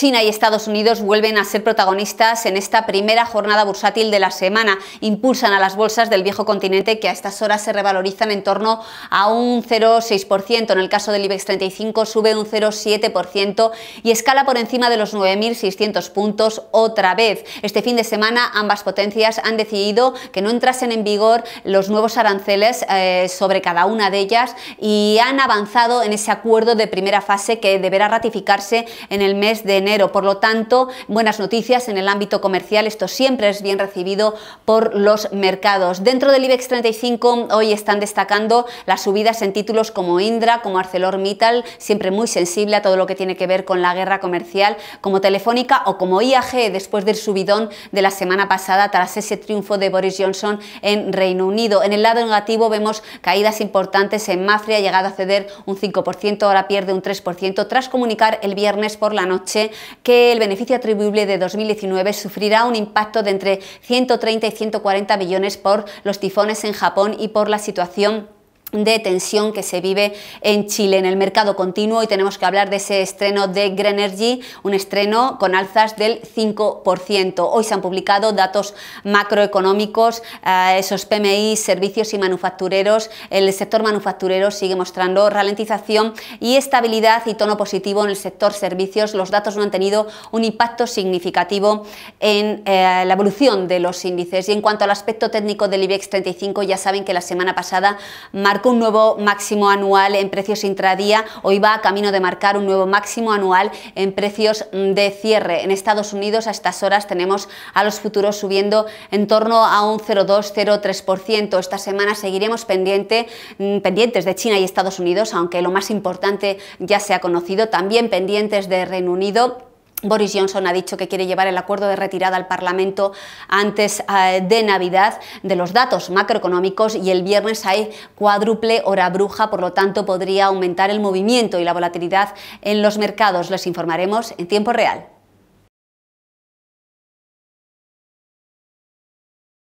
China y Estados Unidos vuelven a ser protagonistas en esta primera jornada bursátil de la semana. Impulsan a las bolsas del viejo continente que a estas horas se revalorizan en torno a un 0,6%. En el caso del IBEX 35 sube un 0,7% y escala por encima de los 9.600 puntos otra vez. Este fin de semana ambas potencias han decidido que no entrasen en vigor los nuevos aranceles eh, sobre cada una de ellas y han avanzado en ese acuerdo de primera fase que deberá ratificarse en el mes de enero por lo tanto, buenas noticias en el ámbito comercial. Esto siempre es bien recibido por los mercados. Dentro del IBEX 35 hoy están destacando las subidas en títulos como Indra, como ArcelorMittal, siempre muy sensible a todo lo que tiene que ver con la guerra comercial, como Telefónica o como IAG después del subidón de la semana pasada tras ese triunfo de Boris Johnson en Reino Unido. En el lado negativo vemos caídas importantes en Mafria, ha llegado a ceder un 5%, ahora pierde un 3% tras comunicar el viernes por la noche que el beneficio atribuible de 2019 sufrirá un impacto de entre 130 y 140 millones por los tifones en Japón y por la situación de tensión que se vive en Chile, en el mercado continuo y tenemos que hablar de ese estreno de Greenergy... un estreno con alzas del 5%. Hoy se han publicado datos macroeconómicos, eh, esos PMI, servicios y manufactureros. El sector manufacturero sigue mostrando ralentización y estabilidad y tono positivo en el sector servicios. Los datos no han tenido un impacto significativo en eh, la evolución de los índices. Y en cuanto al aspecto técnico del IBEX 35, ya saben que la semana pasada un nuevo máximo anual en precios intradía, hoy va camino de marcar un nuevo máximo anual en precios mm, de cierre. En Estados Unidos a estas horas tenemos a los futuros subiendo en torno a un 0,2-0,3%. Esta semana seguiremos pendiente, mm, pendientes de China y Estados Unidos, aunque lo más importante ya se ha conocido, también pendientes de Reino Unido Boris Johnson ha dicho que quiere llevar el acuerdo de retirada al Parlamento antes eh, de Navidad de los datos macroeconómicos y el viernes hay cuádruple hora bruja, por lo tanto podría aumentar el movimiento y la volatilidad en los mercados. Les informaremos en tiempo real.